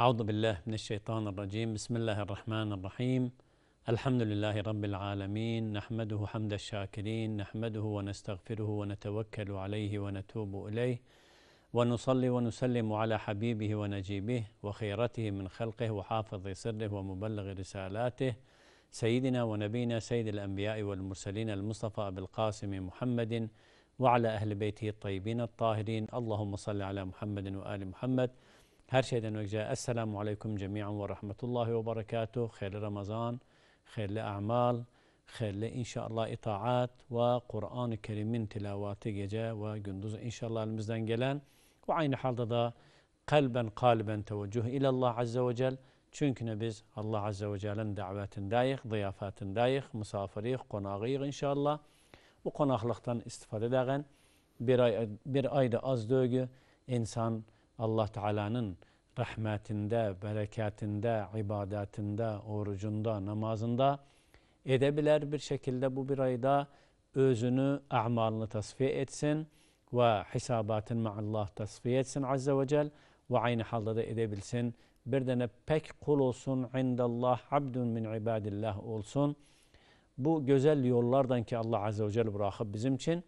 أعوذ بالله من الشيطان الرجيم بسم الله الرحمن الرحيم الحمد لله رب العالمين نحمده حمد الشاكرين نحمده ونستغفره ونتوكل عليه ونتوب إليه ونصلي ونسلم على حبيبه ونجيبه وخيرته من خلقه وحافظ سره ومبلغ رسالاته سيدنا ونبينا سيد الأنبياء والمرسلين المصطفى بالقاسم القاسم محمد وعلى أهل بيته الطيبين الطاهرين اللهم صل على محمد وآل محمد Her şeyden önce Esselamu Aleyküm Cemiyen ve Rahmetullahi ve Berekatuhu. Hayırlı Ramazan, hayırlı amal, hayırlı inşallah itaat ve Kur'an-ı Kerim'in tilavati gece ve gündüz inşallah elimizden gelen ve aynı halde da kalben kalben teveccüh ilallah Azze ve Celle Çünkü biz Allah Azze ve Celle'nin davetindayıq, ziyafatindayıq, misafiriyiq, qonağıyıq inşallah. Bu qonaqlıqdan istifadə edəğən bir, ay, bir ayda az dögü insan Allah Teala'nın rahmetinde, bereketinde, ibadetinde, orucunda, namazında edebilir bir şekilde bu bir ayda özünü, amalını tasfiye etsin ve hesabatın ma'allah tasfiye etsin Azze ve Celle ve aynı halde de edebilsin. Bir tane pek kul olsun, indallah abdun min ibadillah olsun. Bu güzel yollardan ki Allah Azze ve Celle bırakıp bizim için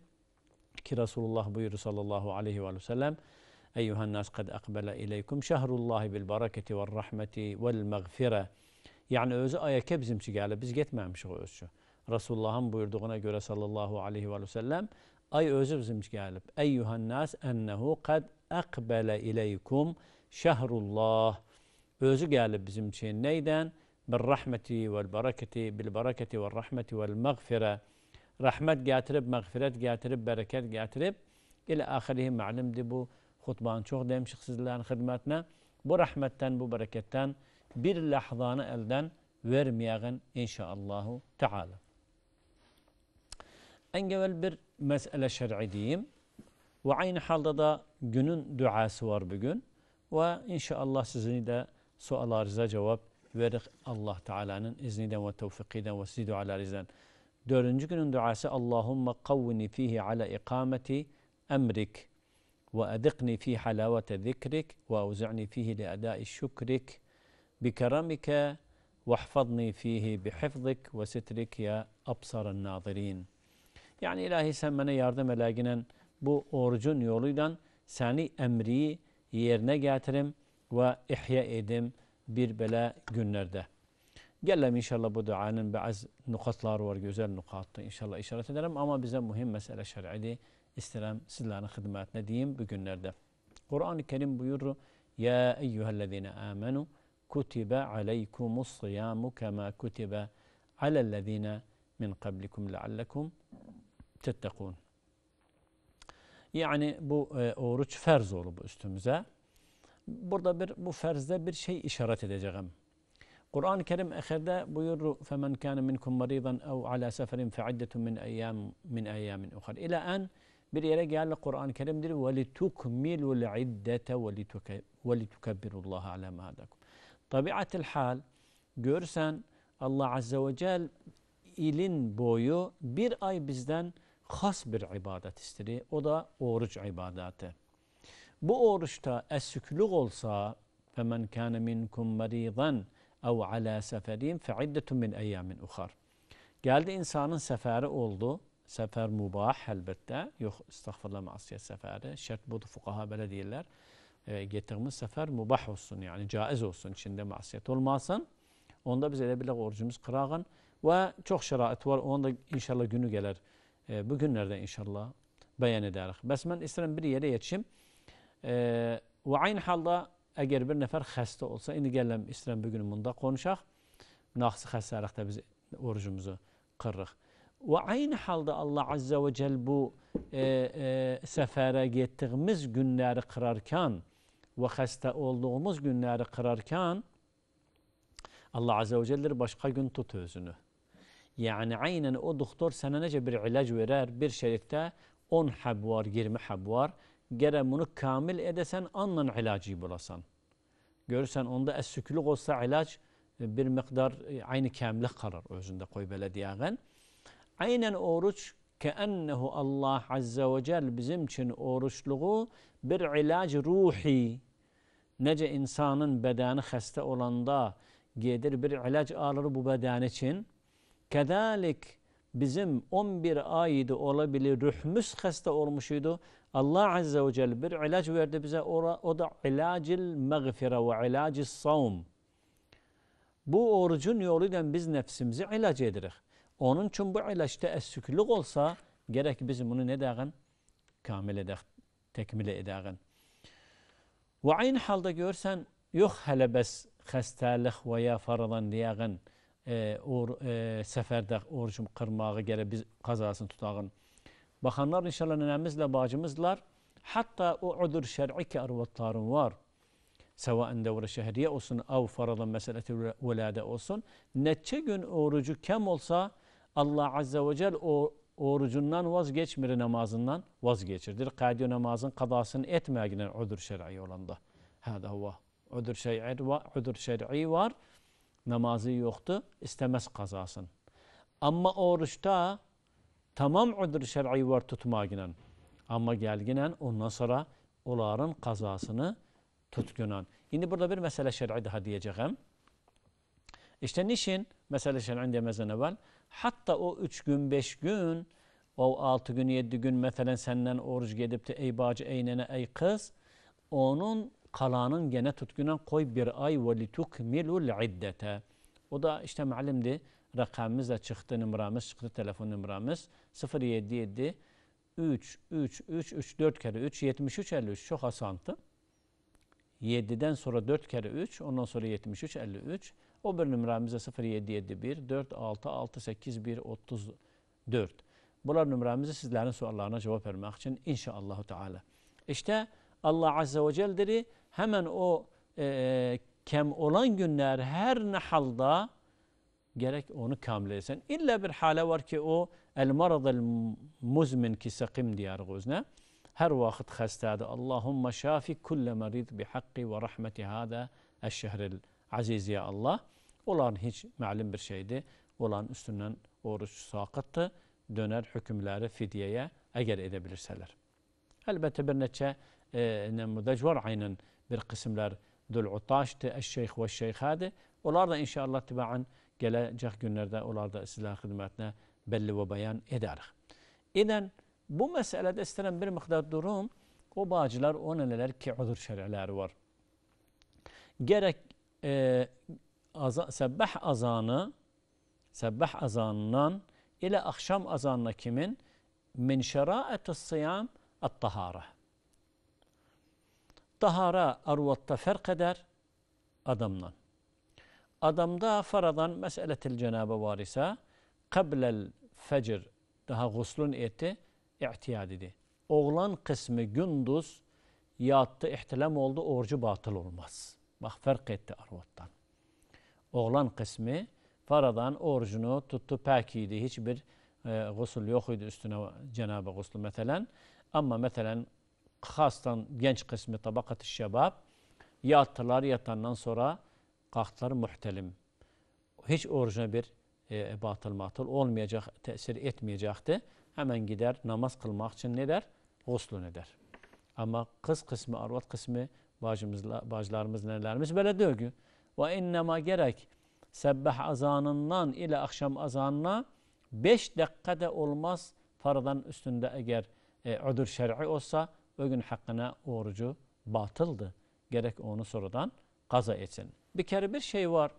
ki Resulullah buyurur sallallahu aleyhi ve sellem أيها الناس قد أقبل إليكم شهر الله بالبركة والرحمة والمغفرة يعني öz آية كب زمشي قال بس جت ما رسول الله هم بيردغنا جورا صلى الله عليه وآله وسلم أي öz زمشي قال أيها الناس أنه قد أقبل إليكم شهر الله öz قال بزمشي نيدان بالرحمة والبركة بالبركة والرحمة والمغفرة رحمة قاترب مغفرة قاترب بركة قاترب إلى آخره معلم دبو xutbani çox demişik sizlərin xidmətinə. Bu rahmetten, bu bereketten bir ləhzanı elden verməyəğin inşaallahu Teala. En evvel bir mesele şer'i diyeyim. Ve aynı halde da günün duası var bugün. Ve inşallah sizin de sualarınıza cevap verir Allah Teala'nın izniyle ve tevfikiyle ve sizi dualarınızdan. Dördüncü günün duası Allahümme kavvini fihi ala ikameti emrik. وأدقني في حلاوة ذكرك وأوزعني فيه لأداء شكرك بكرمك واحفظني فيه بحفظك وسترك ya أبصر الناظرين Yani ilahi sen bana yardım ele gelen bu orucun yoluyla seni emriyi yerine getirim ve ihya edim bir bela günlerde. Gelelim inşallah bu duanın bazı nukatları var, güzel nukattı inşallah işaret ederim ama bize mühim mesele şer'idir. isterim sizlerin hizmetine diyeyim bu günlerde. Kur'an-ı Kerim buyurur Ya eyyühellezine amenu kutibe aleykumus siyamu kema kutibe alellezine min kablikum leallekum tettekun. Yani bu e, oruç ferz olup üstümüze. Burada bir bu ferzde bir şey işaret edeceğim. Kur'an-ı Kerim ahirde buyurur فَمَنْ كَانَ مِنْكُمْ مَرِيضًا اَوْ عَلَى سَفَرٍ فَعِدَّةٌ مِنْ اَيَّامٍ مِنْ اَيَّامٍ اُخَرٍ İlâ en Bir yere geldi Kur'an-ı Kerim'dir. وَلِتُكْمِلُ الْعِدَّةَ ve اللّٰهَ عَلَى مَا هَدَكُمْ Tabiatil hal, görsen Allah Azze ve Celle ilin boyu bir ay bizden has bir ibadet istedi. O da oruç ibadeti. Bu oruçta esüklük olsa فَمَنْ كَانَ مِنْكُمْ مَر۪يضًا اَوْ عَلَى سَفَر۪ينَ فَعِدَّةٌ مِنْ اَيَّامٍ اُخَرٍ Geldi insanın seferi oldu. Sefer mübah elbette. Yok istagfirullah masiyet seferi. Şart budur fukaha böyle değiller. E, getirmiş sefer mubah olsun yani caiz olsun. İçinde masiyet olmasın. Onda biz edebilir orucumuz kırağın. Ve çok şerait var. Onda inşallah günü gelir. E, bugünlerde inşallah beyan ederiz. Bes ben isterim bir yere yetişim. E, ve aynı halda eğer bir nefer hasta olsa, indi gelin isterim bir gün bunda konuşak. Naksı hastalıkta biz orucumuzu kırırız. Ve aynı halde Allah Azze ve Celle bu e, e, sefere gittiğimiz günleri kırarken ve hasta olduğumuz günleri kırarken Allah Azze ve Celle başka gün tut özünü. Yani aynen o doktor sana nece bir ilaç verer bir şerikte 10 hab var 20 hab var. Gere bunu kamil edesen anla ilacı bulasan. Görürsen onda essüklük olsa ilaç bir miktar e, aynı kamillik karar özünde koy belə deyəğən. Aynen oruç keennehu Allah azze ve cel bizim için oruçluğu bir ilaç ruhi. Nece insanın bedeni xəstə olanda gedir bir ilaç alır bu beden için. Kedalik bizim 11 aydı ola bilir ruhumuz olmuşuydu. Allah azze ve cel bir ilaç verdi bize o da ilacil mağfira ve ilacil savm. Bu orucun yoluyla biz nefsimizi ilac edirik. Onun için bu ilaçta esüklük olsa gerek biz bunu ne dağın? Kamil edek, tekmil edağın. Ve aynı halde görsen yok hele bes hastalık veya faradan diyağın e, or, e, seferde orucum kırmağı gerek biz kazasını tutağın. Bakanlar inşallah nenemizle bacımızlar. Hatta o udur şer'i ki arvatlarım var. Sevaen devre şehriye olsun av faradan meseleti velade olsun. Netçe gün orucu kem olsa Allah Azze ve Celle o orucundan vazgeçmir, namazından vazgeçirdir. Kadi namazın kadasını etmeyen ödür şer'i olanda. Hâdâ huva. Ödür şer'i var, ödür şer'i var. Namazı yoktu, istemez kazasın. Ama oruçta tamam ödür şer'i var tutmayen. Ama gelginen ondan sonra onların kazasını tutgunan. Şimdi burada bir mesele şer'i daha diyeceğim. İşte niçin mesele şer'i demezden evvel? Hatta o üç gün, beş gün, o altı gün, yedi gün mesela senden oruç gidip de ey bacı, ey nene, ey kız, onun kalanın gene tutguna koy bir ay ve litukmilul iddete. O da işte malimdi. Rakamımız da çıktı, numaramız çıktı, telefon numaramız 077 3, 3, 3, 3, 4 kere 3, 73, 53. Çok asantı. 7'den sonra 4 kere 3, ondan sonra 73, 53. O bir nümramıza 0771 466 81 34. Bunlar nümramızı sizlerin sorularına cevap vermek için inşallah Teala. İşte Allah Azze ve Celle'dir hemen o e, kem olan günler her ne halda gerek onu kamil etsen. İlla bir hale var ki o el maradel muzmin ki sakim diyar gözne. Her vakit hastade. Allahumme şafi kulle marid bi hakki ve rahmeti hada el şehril Azizi ya Allah. Olan hiç malum bir şeydi. Olan üstünden oruç sakıttı. Döner hükümleri fidyeye eğer edebilirseler. Elbette bir neçe e, var aynen bir kısımlar Dül'utaş'tı, Eşşeyh ve Şeyh'adi. Onlar da inşallah tibaan gelecek günlerde onlar da silah hizmetine belli ve beyan eder. İden bu meselede istenen bir miktar durum o bağcılar o neler ki udur şer'leri var. Gerek e, aza, sebbah azanı sebbah azanından ile akşam azanına kimin? Min şeraeti sıyam at tahara. Tahara arvatta fark eder adamdan. Adamda faradan meseletil cenabı var ise kablel fecir daha guslun eti ihtiyat idi. Oğlan kısmı gündüz yattı ihtilam oldu orucu batıl olmaz.'' Bak fark etti arvattan. Oğlan kısmı faradan orucunu tuttu pakiydi. Hiçbir e, gusül yok idi üstüne Cenab-ı guslu metelen. Ama mesela, kastan genç kısmı tabakat-ı şebab yattılar yatandan sonra kalktılar muhtelim. Hiç orucuna bir e, batıl matıl olmayacak, tesir etmeyecekti. Hemen gider namaz kılmak için ne der? Guslun eder. Ama kız kısmı, arvat kısmı bacımızla, bacılarımız nelerimiz böyle diyor ki ve innema gerek sebbah azanından ile akşam azanına 5 dakikada olmaz faradan üstünde eğer e, udur şer'i olsa o gün hakkına orucu batıldı. Gerek onu sorudan kaza etsin. Bir kere bir şey var.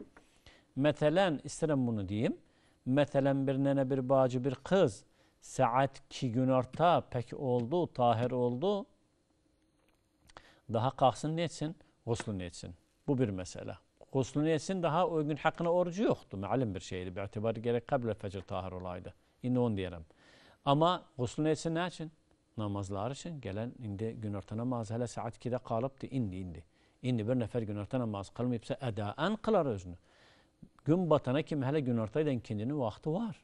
Metelen isterim bunu diyeyim. Metelen bir nene bir bacı bir kız saat ki gün orta pek oldu tahir oldu daha kalksın ne etsin? Guslunu etsin. Bu bir mesele. Guslunu etsin daha o gün hakkına orucu yoktu. Malum bir şeydi. Bir itibarı gerek kabile fecr tahir olaydı. Şimdi onu diyelim. Ama guslunu etsin ne için? Namazlar için. Gelen indi gün orta namazı hele saat 2'de kalıptı. indi indi. İndi bir nefer gün orta namaz kılmayıpsa edaen kılar özünü. Gün batana kim hele gün ortaydan kendini vakti var.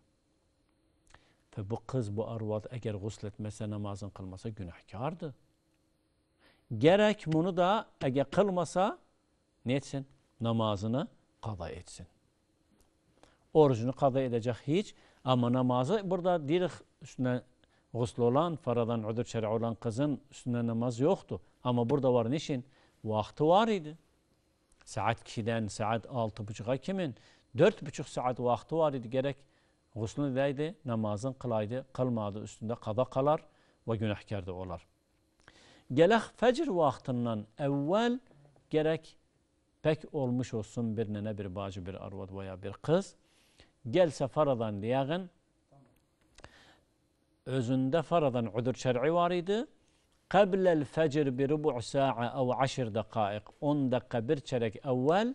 Ve bu kız bu arvat eğer gusletmese namazın kılmasa günahkardı. Gerek bunu da ege kılmasa ne etsin? Namazını kada etsin. Orucunu kada edecek hiç ama namazı burada direk üstüne guslu olan, faradan udur şer'i olan kızın üstüne namaz yoktu. Ama burada var niçin? Vakti var idi. Saat kişiden saat altı buçuğa kimin? Dört buçuk saat vakti var idi. Gerek guslunu edeydi, namazın kılaydı, kılmadı üstünde kada kalar ve günahkardı olar. Gerek fecr vaktinden evvel gerek pek olmuş olsun bir nene, bir bacı, bir arvad veya bir kız. Gelse faradan liyagın özünde faradan udur şer'i var idi. Kablel fecr bir rubu' sa'a ev aşir dakikaik 10 dakika bir çeyrek evvel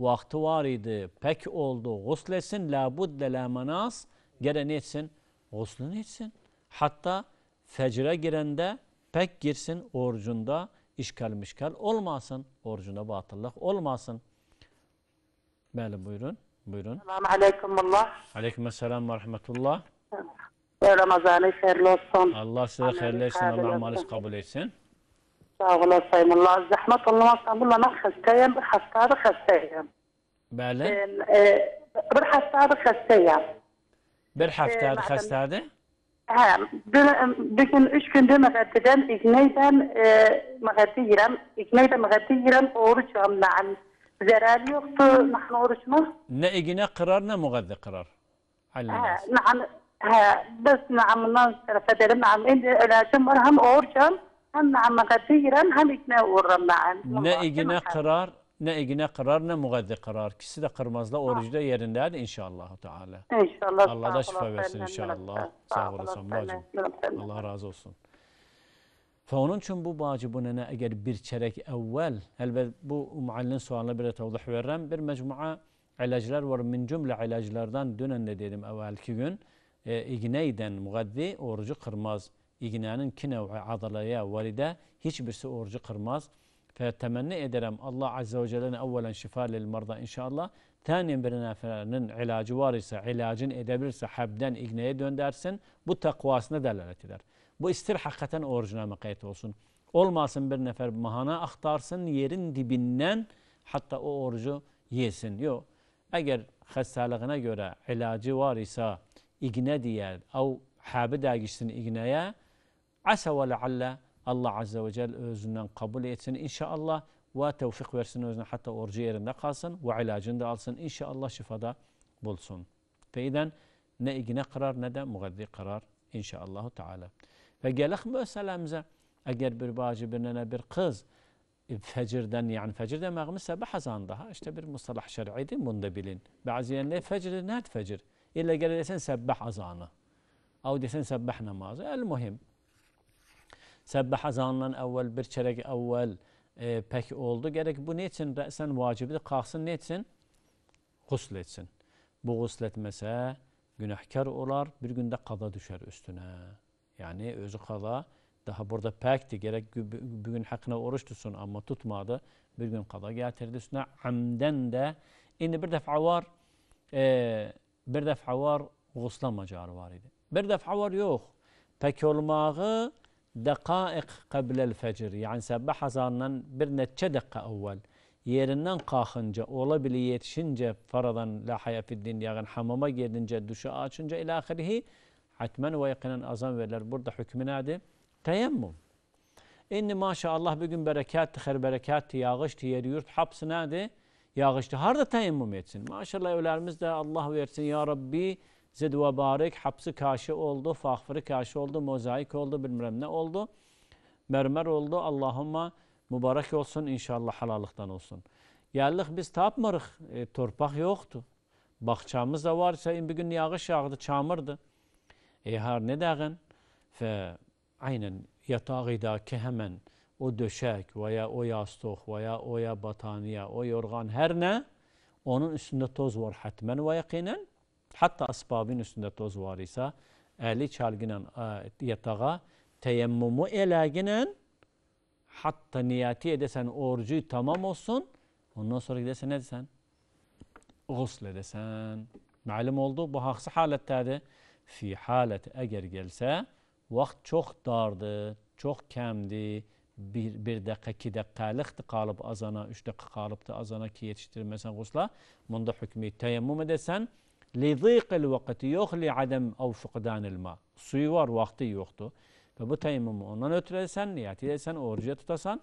vakti var idi. Pek oldu. Guslesin labudde la manas. Gelen etsin. Guslün etsin. Hatta fecre girende pek girsin orucunda işkal mişkal olmasın. Orucunda batıllık olmasın. Böyle buyurun. Buyurun. Selamun aleykümullah. Aleykümselam ve rahmetullah. Ramazan'ı hayırlı olsun. Allah size hayırlı etsin. Allah amalinizi kabul etsin. Sağ olun Allah Zahmet olmazsan bununla ben hastayım. Hastalık hastayım. Böyle? Bir hastalık hastayım. Bir haftadır e, hastadı? bikin üç günde mağatıdan ikneyden mağatı yiram, ikneyden mağatı yiram oruç amlan. Zararı yoktu nahn oruç mu? Ne igine karar ne mugadde karar? Nahn بس نعم ننصر فدر نعم إن العشم هم أورجم هم نعم مغتيرا هم إجنا ورم نعم نا إجنا قرار ne egine kırar ne mugazze kırar. İkisi de kırmazla orucu yerinde. inşallah Teala. İnşallah. Allah da şifa versin inşallah. Sağ olasın bacım. Allah razı olsun. Onun için bu bacı bu nene eğer bir çerek evvel, elbet bu muallin sualına bir tevdih veririm. Bir mecmua ilaçlar var. Min cümle ilaçlardan dönen de dedim evvelki gün. E, igneyden mugaddi orucu kırmaz. İgnenin ki nev'i adalaya valide hiçbirisi orucu kırmaz. Fetemenni ederim Allah Azze ve Celle'nin evvelen şifa lil marda inşallah. Tanin bir neferinin ilacı var ise, ilacın edebilirse habden igneye döndersin. Bu takvasına delalet eder. Bu istir hakikaten orijinal makayet olsun. Olmasın bir nefer mahana aktarsın yerin dibinden hatta o orucu yesin. Yok. Eğer hastalığına göre ilacı var ise igne diye, av habi dergişsin igneye, asa ve lealle Allah Azze ve Celle özünden kabul etsin inşallah ve tevfik versin özüne hatta orucu yerinde kalsın ve ilacını da alsın inşallah şifada bulsun. Feyden ne igine karar ne de mugazzi karar inşallahu teala. Ve gelek meselemize eğer bir bacı bir nene bir kız fecirden yani fecir dememiz sabah azandaha işte bir mustalah şer'idir bunu da bilin. Bazı yerler fecir nerede fecir? İlla gelir desen sabah azanı. Av desen sabah namazı. El muhim. Səbbəhə zanından əvvəl, bir çərək əvvəl e, pək oldu. Gerek bu ne üçün rəsən vacibidir? Qalxsın ne Qusl etsin. Bu qusl etməsə günahkar olar, bir gündə qada düşer üstünə. Yani özü qada daha burada pəkdir. gerek bugün hakkına haqqına oruç tutsun, amma tutmadı. Bir gün qada gətirdi üstüne, Amdən də indi bir defa var, e, bir defa var qusla macarı var idi. Bir defa var yok. Pək olmağı daqaiq qablel fecir yani sebbah azanından bir netçe dakika evvel yerinden kalkınca, ola bile yetişince faradan la hayafiddin yani hamama girdince, duşu açınca ilahirihi hatmen ve yakinen azam verirler. Burada hükmü nedir? Teyemmüm. İnni maşallah bir gün berekat, her berekat, yağıştı, yeri yurt hapsı nedir? Yağıştı. Harda teyemmüm etsin. Maşallah evlerimiz de Allah versin ya Rabbi zid ve barik hapsi karşı oldu, fahfırı karşı oldu, mozaik oldu, bilmem ne oldu. Mermer oldu. Allahümme mübarek olsun inşallah halalıktan olsun. Geldik biz tapmırık. E, torpak yoktu. Bahçamız da var. Sayın bir gün yağış yağdı, çamırdı. E her ne dağın? Fe aynen ki hemen o döşek veya o yastık veya o ya bataniye, o yorgan her ne onun üstünde toz var hatmen ve yakinen Hatta asbabın üstünde toz var ise eli çalginen yatağa teyemmumu ele ginen hatta niyati edesen orucu tamam olsun. Ondan sonra gidersen ne desen? Gusle desen. Malum oldu bu haksı halettedir. Fi halet eğer gelse vakt çok dardı, çok kemdi. Bir, bir dakika, iki dakikalıktı kalıp azana, üç dakika kalıp da azana ki yetiştirmesen gusla. Bunda hükmü teyemmüm edesen لضيق الوقت يخلي عدم او فقدان الماء سيور وقتي يخطو فبتيم اون نوتريسن ياتي دسن اورجيت تسن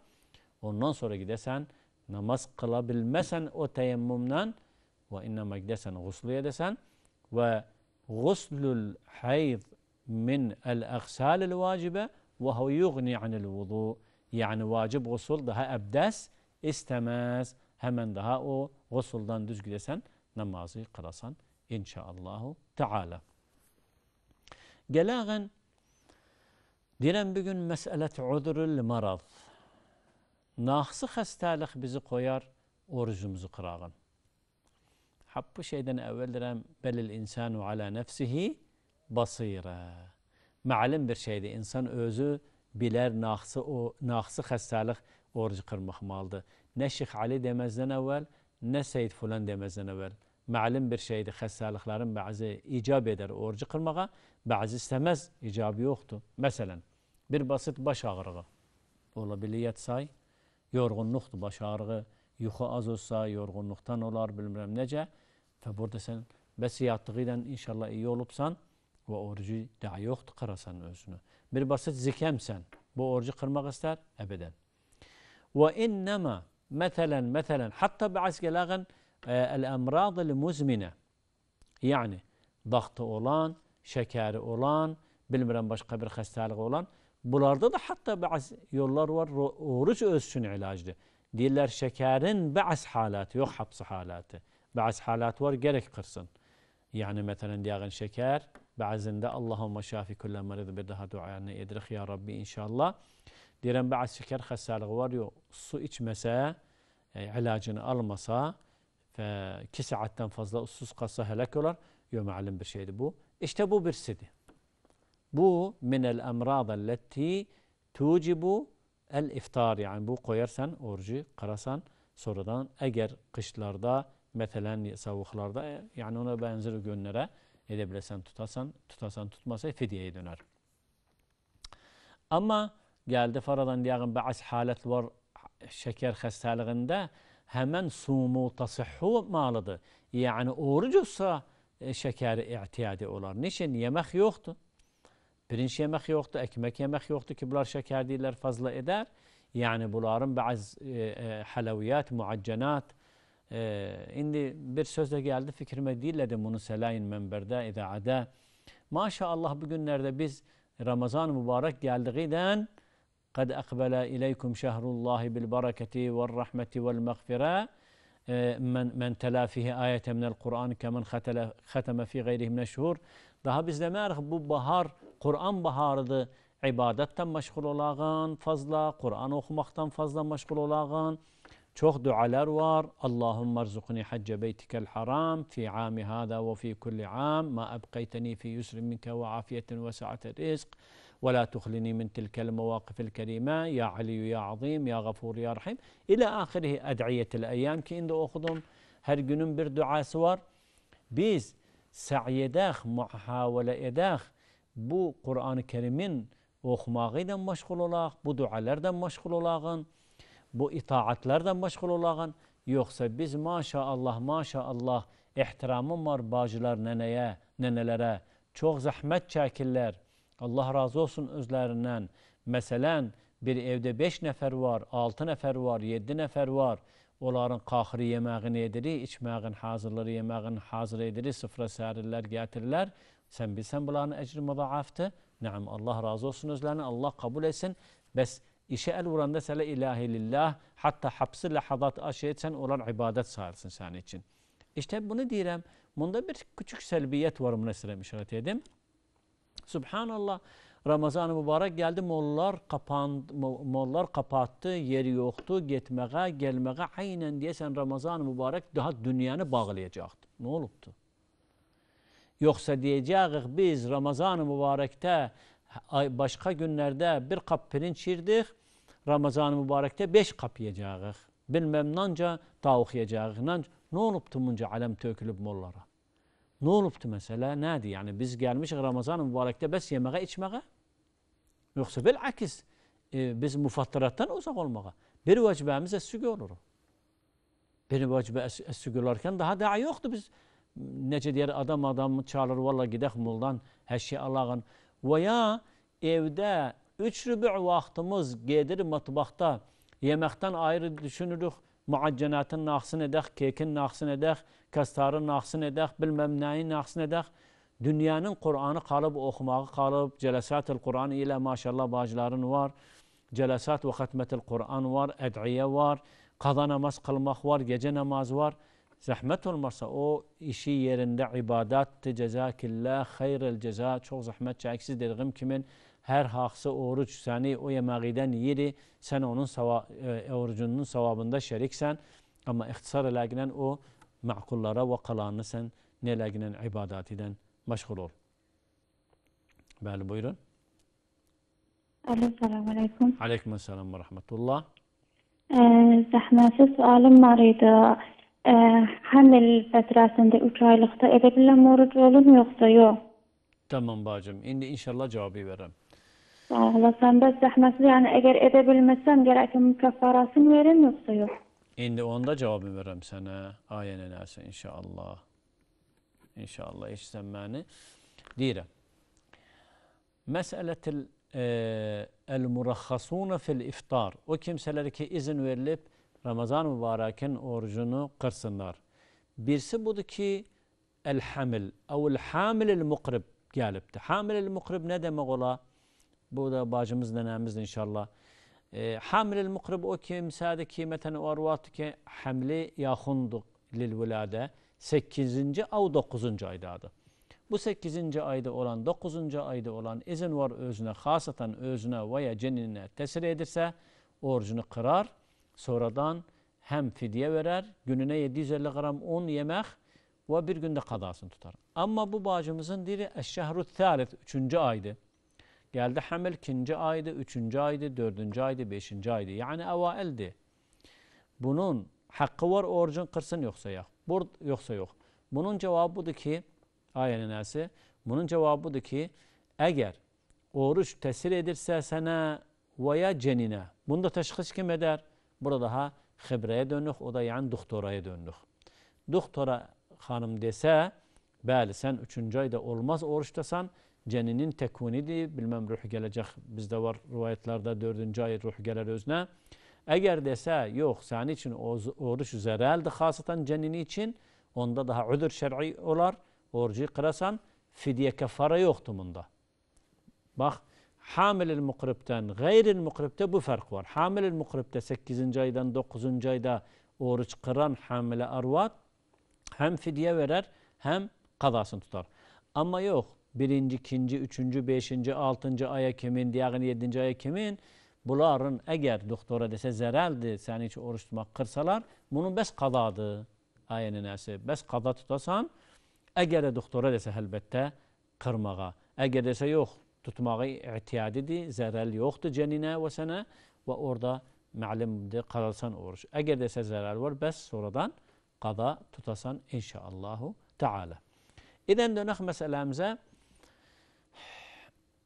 اون نصر جدسن نمس قلب المسن وتيممنا وانما جدسن غسل يدسن وغسل الحيض من الاغسال الواجبه وهو يغني عن الوضوء يعني واجب غسل ده ابدس استماس همن ده او غسل دان دج جدسن نمازي قلصن inşallahü Teala. Gələn deyirəm bu gün məsələt udrul marad. Naxsı xəstəlik bizi qoyar orucumuzu qırağın. Haqqı şeydən əvvəl deyirəm belil insanu ala nefsihi basira. Məlum bir şeydir. İnsan özü bilər naxsı o naxsı xəstəlik orucu qırmaq malıdır. Nə Şeyx Ali deməzdən əvvəl, nə Seyid Fulan deməzdən əvvəl məlum bir şeydir. Xəstəliklərin bəzi icab edər orucu qılmağa, bəzi istəməz, icabı yoxdur. Məsələn, bir basit baş ağrığı ola biliyyət say, yorğunluqdur baş ağrığı, yuxu az olsa, yorğunluqdan olar, bilmirəm necə. Və burada sən bəs yatdığı ilə inşallah iyi olubsan və orucu daha yoxdur, qırasan özünü. Bir basit zikəmsən, bu orucu qırmaq istər, əbədən. Və innəmə, mətələn, mətələn, hatta bəəz gəlağın, Ee, el-emradil muzmine yani daxtı olan, şəkəri olan, bilmirəm başqa bir xəstəliq olan, bunlarda da hətta bəzi yollar var, oruc öz üçün ilacdır. Deyirlər şəkərin bəzi haləti, yox həbsi haləti. Bəzi halət var, gərək qırsın. Yəni, məsələn, deyəğin şəkər, bəzində Allahumma şafi kullə mərid bir daha duayəni edirik, ya Rabbi, inşallah. Deyirəm, bəzi şeker, xəstəliği var, yox, su içməsə, e, ilacını almasa, Fe iki saatten fazla ıssız kalsa helak olar. Yömealim bir şeydi bu. İşte bu birsidi. Bu minel emradalleti tucibu el iftar. Yani bu koyarsan orucu karasan sonradan eğer kışlarda mesela savuklarda e, yani ona benzer günlere edebilirsen tutasan tutasan tutmasa fidyeye döner. Ama geldi faradan diyelim bazı halet var şeker hastalıgında hemen sumu tasihhu malıdır. Yani oruç olsa e, şeker ihtiyacı olar. Niçin? Yemek yoktu. Pirinç yemek yoktu, ekmek yemek yoktu ki bunlar şeker değiller fazla eder. Yani bunların bazı e, e, halaviyat, muaccanat. E, indi bir sözle geldi fikrime değilledim bunu selayin memberde, idaada. Maşallah bugünlerde biz Ramazan mübarek geldiğinden قد أقبل إليكم شهر الله بالبركة والرحمة والمغفرة من من تلا فيه آية من القرآن كمن ختم في غيره من الشهور daha bizlemer bu bahar Kur'an baharıdır. İbadetten meşgul olağan fazla, Kur'an okumaktan fazla meşgul olağan, شوخدو على الوار اللهم ارزقني حج بيتك الحرام في عام هذا وفي كل عام ما أبقيتني في يسر منك وعافية وسعة الرزق ولا تخلني من تلك المواقف الكريمة يا علي يا عظيم يا غفور يا رحيم إلى آخره أدعية الأيام كي إندو أخذهم هر جنون بردعاء سوار بيز سعي داخ محاولة إداخ بو قرآن كريم وخماغي دم مشغول الله بو دعالر دم مشغول الله bu itaatlerden məşğul olağan, yoksa biz maşallah, maşallah ehtiramım var bacılar nənəyə, nənələrə, çok zahmet çəkirlər. Allah razı olsun özlərindən. Məsələn, bir evde 5 nəfər var, 6 nəfər var, 7 nəfər var. Onların qaxırı yeməyini edirik, içməyini hazırları yeməyini hazır edirik, sıfıra sərirlər gətirirlər. sen bilsən bunların əcri müdaaftı. Allah razı olsun özlerine Allah kabul etsin. Bəs işe el vuranda sele ilahi lillah hatta hapsı lahadat aşeyetsen olan ibadet sayılsın senin için. İşte bunu diyorum. Bunda bir küçük səlbiyyət var, mı sizə işarət edim. Subhanallah, Ramazan-ı mübarək gəldi, mollar, kapandı, mollar kapatdı, yeri yoxdu, getməyə, gəlməyə, aynən deyəsən Ramazan-ı mübarək daha dünyanı bağlayacaqdı. Nə olubdu? Yoxsa deyəcəyik biz Ramazan-ı mübarəkdə başka günlerde bir kap pirinç yirdik. Ramazan-ı Mübarek'te beş kap yiyeceğiz. Bilmem nanca tavuk yiyeceğiz. Nanca, ne oluptu munca alem tökülüp mollara? Ne oluptu mesela? Neydi yani biz gelmişiz Ramazan-ı Mübarek'te bes yemeğe içmeğe? Yoksa bil akis e, biz mufattırattan uzak olmağa. Bir vecibemiz esüge olur. Bir vecibe es esüge olarken daha daha yoktu biz. Nece diğer adam adamı çağırır valla gidek muldan her şey Allah'ın veya evde üç rübü vaxtımız gedir mutfakta yemekten ayrı düşünürük, müaccənətin naxsın edək, kekin naxsın edək, kəstarın naxsın edək, bilməm nəyin naxsın edək. Dünyanın Kur'anı qalıb, oxumağı qalıb, cələsət Kur'an ile maşallah bacıların var, cələsət ve khatmet Kur'an var, əd'iyə var, qada namaz qılmaq var, gecə namaz var. Zəhmət olmasa o işi yerində ibadətdir, cəzəkillah, xeyrəl cəza, çox zəhmət çəksiz dediyim kimi hər haqsı oruc səni o yeməğidən yeri, sən onun sava e, e, orucunun savabında şəriksən, amma ixtisar eləqinən o məqullara və qalanını sən nə eləqinən ibadət edən məşğul ol. Bəli, buyurun. Alo, salam aleykum. Aleyküm selam ve rahmetullah. Ee, zahmetsiz sualım var idi. Ee, həmil fətrəsində 3 aylıqda elə bilirəm oruc olun yoxsa yox. Tamam bacım. İndi inşallah cavabı verəm. Sağ olasın. Bəs zəhmətli, yəni əgər edə bilməsəm gərək mükafarasını verin yoxsa yox. İndi onda cavabı verəm sənə. Ayə nələsə inşallah. İnşallah eşitsən məni. Deyirəm. Məsələtül e, el-muraxxasuna fil iftar. O kimsələrə ki izin verilib Ramazan mübarekin orucunu kırsınlar. Birisi budur ki el hamil evl hamilil mukrib gelipti. Hamilil mukrib ne demek ola? Bu da bacımız nenemiz inşallah. E, hamilil mukrib o kimsede ki meten arvat ki hamli yahundu lil vilade 8. av 9. aydadır. Bu 8. ayda olan, 9. ayda olan izin var özüne, hasaten özüne veya cenine tesir edirse orucunu kırar. Sonradan hem fidye verer, gününe 750 gram un yemek ve bir günde kadasını tutar. Ama bu bacımızın diri Eşşehru Thalith, üçüncü aydı. Geldi hamil ikinci aydı, üçüncü aydı, dördüncü aydı, beşinci aydı. Yani evaeldi. Bunun hakkı var orucun kırsın yoksa yok. burd yoksa yok. Bunun cevabı budur ki, ayenin nesi? Bunun cevabı budur ki, eğer oruç tesir edirse sana veya cenine, bunda teşhis kim eder? Burada daha xibrəyə dönük, o da yani doktoraya dönük. Doktora hanım dese bəli, sen üçüncü ayda olmaz oruçdasan, cəninin təkunidir, bilməm ruhu gələcək, bizdə var rivayətlərdə dördüncü ay ruhu gələr özünə. Eğer dese yok, sənin için oruç zərəldir, xasatan cənini için, onda daha ödür şər'i olar, orucu kırasan fidye kəfara yoxdur bunda. Bax, Hamilil mukripten, gayril mukripte bu fark var. Hamilil mukripte 8. aydan 9. ayda oruç kıran hamile arvat hem fidye verer hem kadasını tutar. Ama yok birinci, ikinci, üçüncü, beşinci, altıncı aya kimin, diğerini yedinci aya kimin bunların eğer doktora dese zereldi sen hiç oruç tutmak kırsalar bunun bes kadadı ayenin nesi. Bes kada tutasan eğer doktora dese elbette kırmağa. Eğer dese yok tutmağı ihtiyat idi, zərəl yoxdur cəninə və sənə və orada məlumdur, qalarsan oruç. Əgər desə zərər var, bəs sonradan qada tutasan inşaallahu taala. İdən dönək məsələmizə.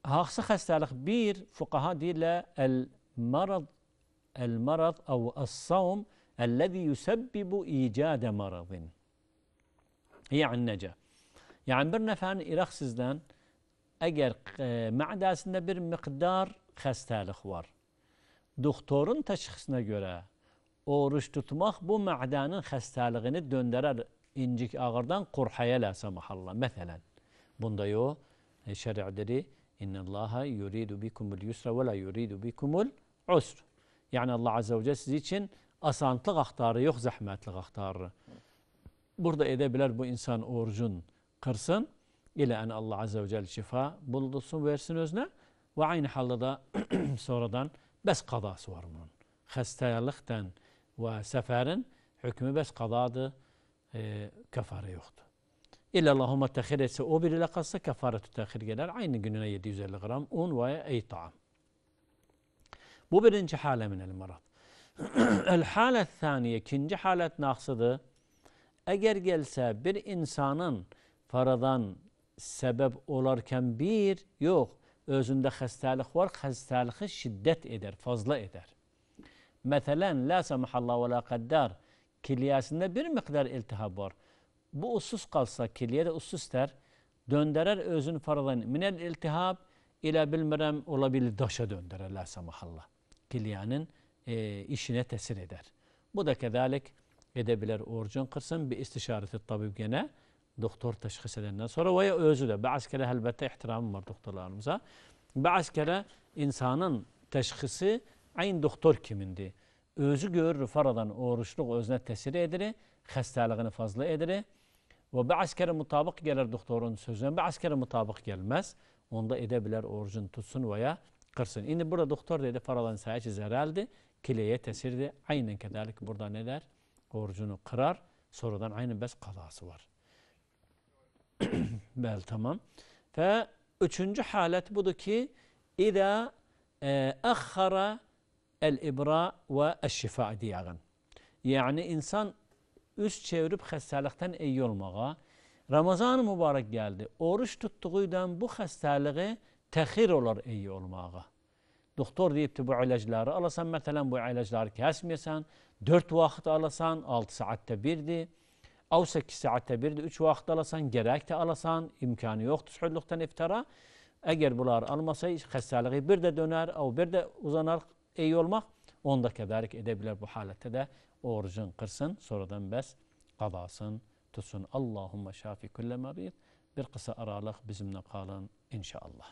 Haqsı xəstəlik bir, fuqaha deyirlər, el-marad, el-marad əv əs-savm əlləzi yusəbbibu icadə maradin. Yəni necə? Yəni bir nəfərin iraq sizdən, Eğer e, mədəsində bir miqdar xəstəlik var, doktorun təşxisına görə oruç tutmak bu mədənin xəstəliyini döndərər incik ağırdan qurhaya ləsə mahalla. Məsələn, bunda yo, e, şəriə dedi, İnnallaha yuridu bikumul yusra və la yuridu bikumul Yani Allah Azze ve Celle siz için asantlıq axtarı, yox zəhmətlik axtarır. Burada edə bu insan orucun qırsın, ile en Allah Azze ve Celle şifa buldursun versin özne ve aynı halde da sonradan bes kadası var bunun. Hastalıktan ve seferin hükmü bes kadadı e, kefare yoktu. İlla Allahümme tehir etse o bir ile kalsa kefaretü tehir gelir. Aynı gününe 750 gram un ve ey taam. Bu birinci hale minel marat. el halet saniye, ikinci halet naksıdı. Eğer gelse bir insanın faradan sebep olarken bir, yok. Özünde hastalık var, hastalığı şiddet eder, fazla eder. Mesela la samahallah ve la kaddar kilyasında bir miktar iltihab var. Bu usus kalsa kilye de usus der. Döndürer özün farzını. Minel iltihab ila bilmirem olabilir daşa döndürer la samahallah. Kilyanın e, işine tesir eder. Bu da kedalik edebilir orucun kırsın bir istişareti tabip gene doktor teşhis edenden sonra veya özü de bazı kere elbette ihtiramım var doktorlarımıza. Bazı kere insanın teşhisi aynı doktor kimindi. Özü görür faradan oruçluk özne tesir edir, hastalıkını fazla edir. Ve bazı kere mutabık gelir doktorun sözüne, bazı kere mutabık gelmez. Onda edebilir orucun tutsun veya kırsın. Şimdi burada doktor dedi faradan sayıcı zereldi, kileye tesirdi. Aynen kederlik burada ne der? Orucunu kırar, sonradan aynı bez kalası var. Bel tamam. Ve üçüncü halet budur ki İza ahhara e, el ibra ve el şifa diyen. Yani insan üst çevirip hastalıktan iyi olmağa, Ramazan mübarek geldi. Oruç tuttuğuydan bu hastalığı tehir olar iyi olmağa. Doktor deyipti bu ilaçları alasan, mesela bu ilaçları kesmeyesen, dört vakit alasan, altı saatte birdi av 8 saatte bir de 3 vaxt alasan, gerek de alasan, imkanı yoxdur suhurluqdan iftara. Eğer bunlar almasa, xəstəliyi bir də dönər, av bir də uzanar ey olmak, onda kədərik edebilir bu halətdə də orucun qırsın, sonradan bəs qadasın, tutsun. Allahumma şafi kullə mərid. Bir kısa aralık bizimle kalın, inşallah.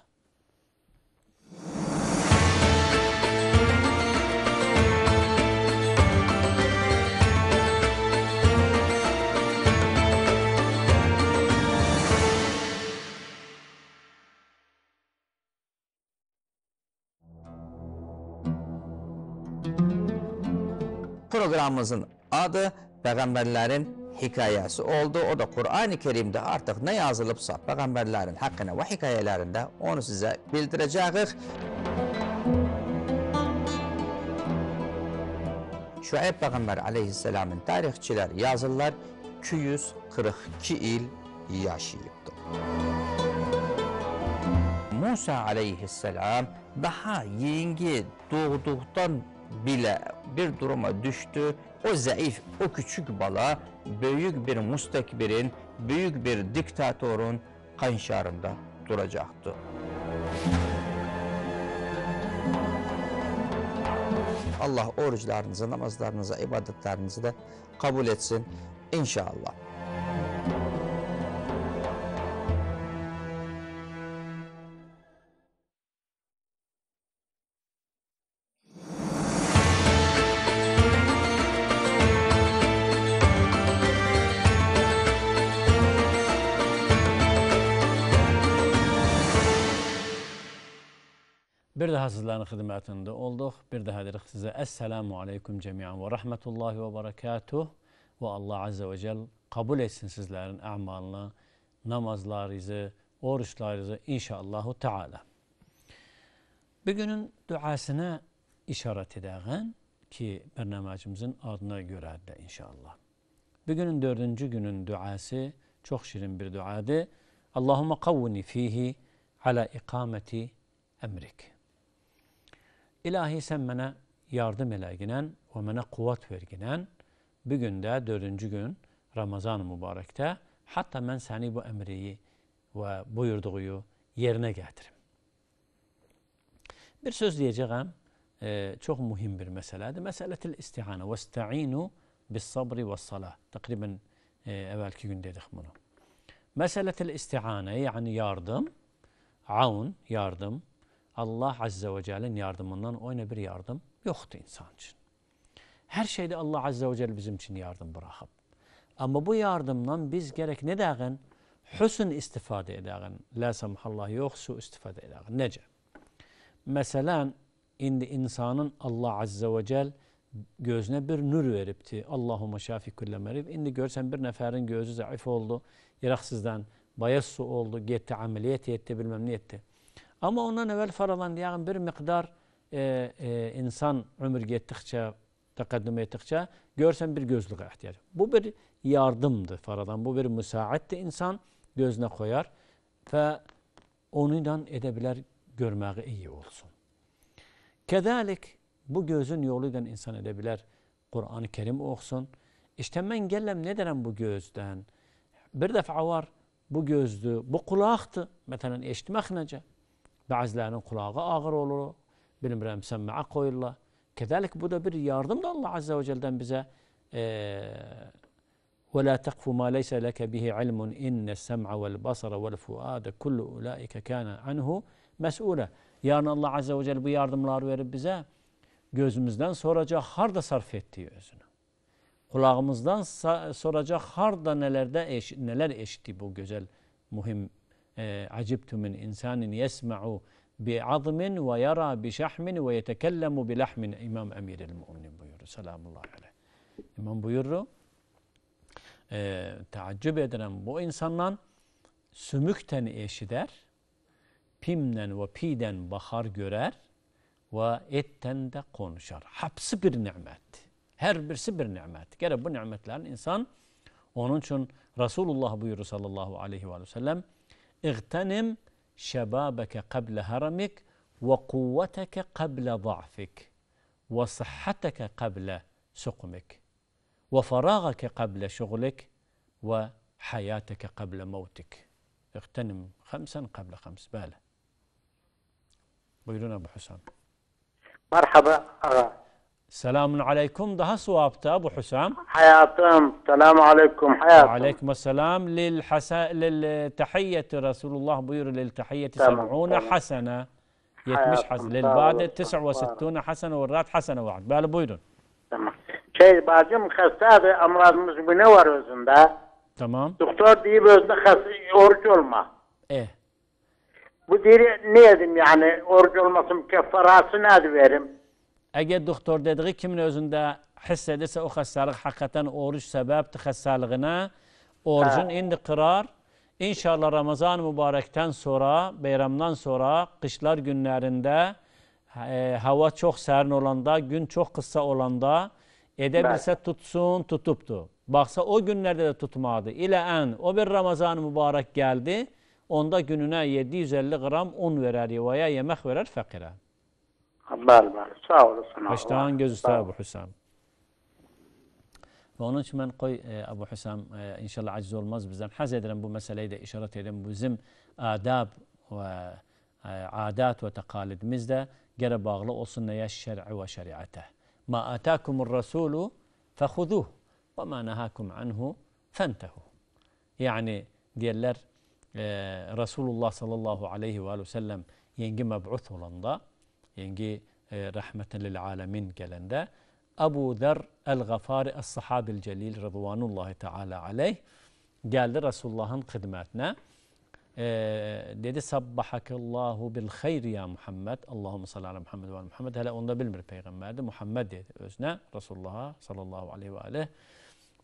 Programımızın adı Peygamberlerin hikayesi oldu. O da Kur'an-ı Kerim'de artık ne yazılıpsa peygamberlerin hakkına, ve hikayelerinde onu size bildireceğiz. Şuayb Peygamber aleyhisselamın tarihçiler yazırlar 242 il yaşayıptı. Musa aleyhisselam daha yenge doğduktan bile bir duruma düştü. O zayıf, o küçük bala büyük bir mustekbirin, büyük bir diktatörün kanşarında duracaktı. Allah oruçlarınızı, namazlarınızı, ibadetlerinizi de kabul etsin inşallah. Teala'nın xidmətində olduq. Bir daha deyirik sizə Əssəlamu aleykum cəmiən ve rəhmətullahi Ve barakatuh və Allah Azze ve Cəl kabul etsin sizlərin əmalını, namazlarınızı, oruçlarınızı inşallahu Teala. Bugünün duasına işaret edəğən ki, bərnəməcimizin adına görə də inşallah. Bugünün dördüncü günün duası çok şirin bir duadır. Allahümme kavvini fihi ala ikameti emrik. İlahi sen bana yardım elə ginen ve mənə kuvvet ver ginen. Bir günde dördüncü gün Ramazan mübarekte hatta mən seni bu emriyi ve buyurduğu yerine getirim. Bir söz diyeceğim. E, çok mühim bir meseledir. Meseletil istihane. Vesta'inu bis sabri ve salah. Takriben e, evvelki gün dedik bunu. Meseletil istihane yani yardım, aun, yardım, Allah Azze ve Celle'nin yardımından oyna bir yardım yoktu insan için. Her şeyde Allah Azze ve Celle bizim için yardım bırakıp. Ama bu yardımdan biz gerek ne dağın? Hüsn istifade edağın. La samhallah yok su istifade edağın. Nece? Mesela indi insanın Allah Azze ve Celle gözüne bir nur veripti. Allahümme şafi kulle merib. İndi görsen bir neferin gözü zayıf oldu. Yıraksızdan bayas su oldu. Gitti ameliyat etti bilmem ne etti. Ama ondan evvel faralandiyan bir miktar e, e, insan ömür gettikçe, tekaddüm ettikçe görsen bir gözlüğe ihtiyaç. Bu bir yardımdı faradan, bu bir müsaaatti insan gözüne koyar ve onu onunla edebilir görmeyi iyi olsun. Kedalik bu gözün yoluyla insan edebilir. Kur'an-ı Kerim oksun. İşte ben gellem ne derim bu gözden? Bir defa var bu gözdü, bu kulaktı. Mesela eşitmek nece? Bəzilərinin qulağı ağır olur, bilmirəm, səmməə qoyurlar. Kədəlik bu da bir yardım da Allah Azze ve Celle'den bize وَلَا تَقْفُ مَا لَيْسَ لَكَ بِهِ عِلْمٌ اِنَّ السَّمْعَ وَالْبَصَرَ وَالْفُؤَادَ كُلُّ اُولَٰئِكَ كَانَ عَنْهُ مسؤوله. Yarın Allah Azze ve Celle bu yardımları verip bize gözümüzden soracak harda sarf ettiği özünü. Kulağımızdan soracak harda nelerde eş, neler eşitti bu güzel, mühim. Ee, acibtümün insanin yesma'u bi'azmin ve yara bi şahmin ve yetekellemu bi lahmin İmam Emiril Mu'minin buyurdu. Selamullahi aleyh. İmam buyurdu. E, teaccüb edilen bu insandan sümükten eşider, pimden ve piden bahar görer ve etten de konuşar. Hepsi bir nimet. Her birisi bir nimet. Gerek bu nimetlerin insan onun için Resulullah buyurur sallallahu aleyhi ve sellem اغتنم شبابك قبل هرمك وقوتك قبل ضعفك وصحتك قبل سقمك وفراغك قبل شغلك وحياتك قبل موتك اغتنم خمسا قبل خمس باله بيقولون ابو حسام مرحبا أغا Selamun aleyküm daha suapta Abu Hüsam. Hayatım. Selamun aleyküm hayatım. Aleyküm selam. Lil, hasa, lil e, tahiyyeti Resulullah buyur lil tahiyyeti tamam, seb'une tamam. hasene. 70 hasene. Lil bade 69 hasene ve rat hasene vaat. Böyle buyurun. Tamam. Şey bacım hastadır amradımız bu ne var özünde? Tamam. Doktor deyip özünde hasta oruç olma. Eh. Bu diri ne dedim yani oruç olmasın kefarası ne verim? Əgər doktor dediği kimin özündə hiss edirsə o xəstəlik həqiqətən oruç səbəbdir xəstəliyinə. Orucun hə. indi qırar. İnşallah Ramazan mübarəkdən sonra, bayramdan sonra qışlar günlərində hə, e, hava çox sərin olanda, gün çox qısa olanda edə bilsə tutsun, tutubdu. Baxsa o günlərdə də tutmadı. İlə ən, o bir Ramazan mübarək gəldi, onda gününə 750 qram un verər, və ya yemək verər fəqirə. بالبال صاوله صنعوا اشتانجز استاذ ابو حسام فونش من قوي ابو حسام ان شاء الله عجز المز بزن حزد بو مساله اشاره اشارت الى بزم اداب وعادات وتقاليد مزدا قرب اغلى وصلنا يا الشرع وشريعته ما اتاكم الرسول فخذوه وما نهاكم عنه فانتهوا يعني ديالر رسول الله صلى الله عليه واله وسلم ينقم مبعوث لنضا Yenge e, rahmeten lil alemin gelende Abu Zer el-Gafari es-Sahabil Celil Rıdvanullahi Teala aleyh geldi Resulullah'ın hizmetine, Ee, dedi sabbahakallahu bil hayr ya Muhammed. Allahumme salli ala Muhammed ve Muhammed. Hele onda bilmir peygamberdi. Muhammed dedi özne Resulullah'a sallallahu aleyhi ve aleyh.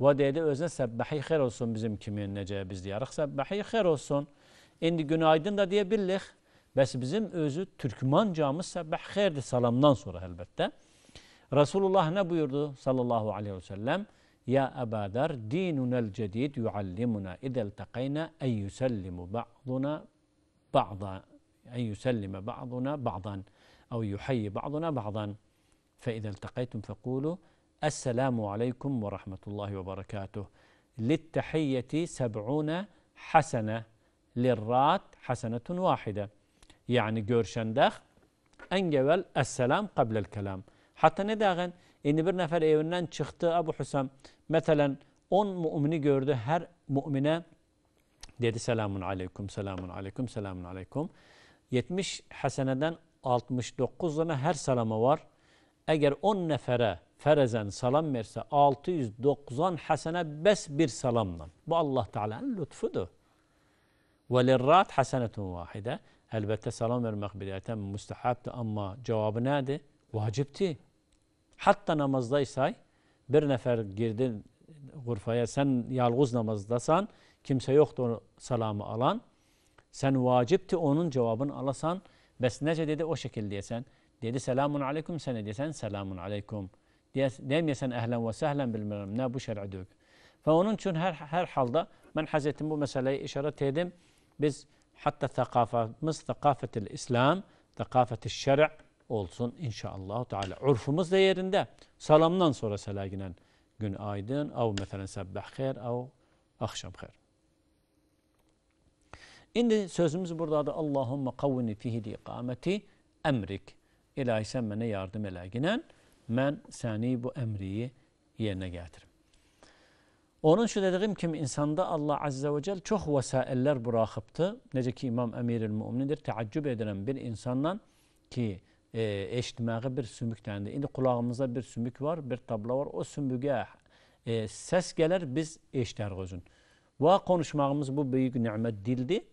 Ve dedi özne sebbahi hayr olsun bizim kimin nece biz diyarık. Sebbahi hayr olsun. Şimdi günaydın da diyebilirlik. Bəs bizim özü Türkmancamızsa bəh xeyirdir salamdan sonra əlbəttə. Resulullah nə buyurdu sallallahu aleyhi ve sellem? Ya Əbə Dər, dinunəl cədid yuallimuna idəl təqeynə ən yüsəllimu ba'duna ba'da, ən yüsəllimə ba'duna ba'dan, əv yuhayyi ba'duna ba'dan. فإذا التقيتم فقولوا السلام عليكم ورحمة الله وبركاته للتحية سبعون حسنة للرات حسنة واحدة yani görüşəndə ən gəvəl əs-səlam qəbləl kəlam. Hətta nə dəğən, indi bir nefer evindən çıxdı, Abu Hüsəm, Mesela 10 mümini gördü, Her müminə dedi selamun aleykum, selamun aleykum, selamun aleykum. 70 həsənədən 69 dənə her salama var. Eğer 10 nefere ferezen salam versə 690 həsənə bəs bir salamla. Bu Allah Taala'nın lütfudur. Velirrat hasenetun vahide. Elbette salam vermek bir etem müstehaptı ama cevabı neydi? Vacipti. Hatta namazdaysa bir nefer girdi gurfaya sen yalgız namazdasan kimse yoktu onu salamı alan. Sen vacipti onun cevabını alasan. Bes nece dedi o şekil diyesen. Dedi selamun aleyküm sen diyesen selamun aleyküm. Demiyesen ehlen ve sehlen bilmem ne bu şer'e Ve onun için her, her halde ben Hazretim bu meseleye işaret edeyim. Biz Hatta takafamız takafetil İslam, takafetil şer'i olsun inşallah Teala. Urfumuz da yerinde. Salamdan sonra selaginen gün aydın av mesela sebbah khair av akşam khair. İndi sözümüz burada da Allahümme kavvini fihi ikameti emrik. İlahi sen bana yardım elaginen. Ben seni bu emriyi yerine getiririm. Onun şu dediğim kim insanda Allah Azze ve Celle çok vesailer bırakıptı. Nece ki İmam Emirül Mümin'dir. Teaccüb edilen bir insanla ki e, eştimağı bir sümük dendi. Şimdi kulağımızda bir sümük var, bir tabla var. O sümüge e, ses gelir, biz eşler gözün. Ve konuşmağımız bu büyük nimet dildi.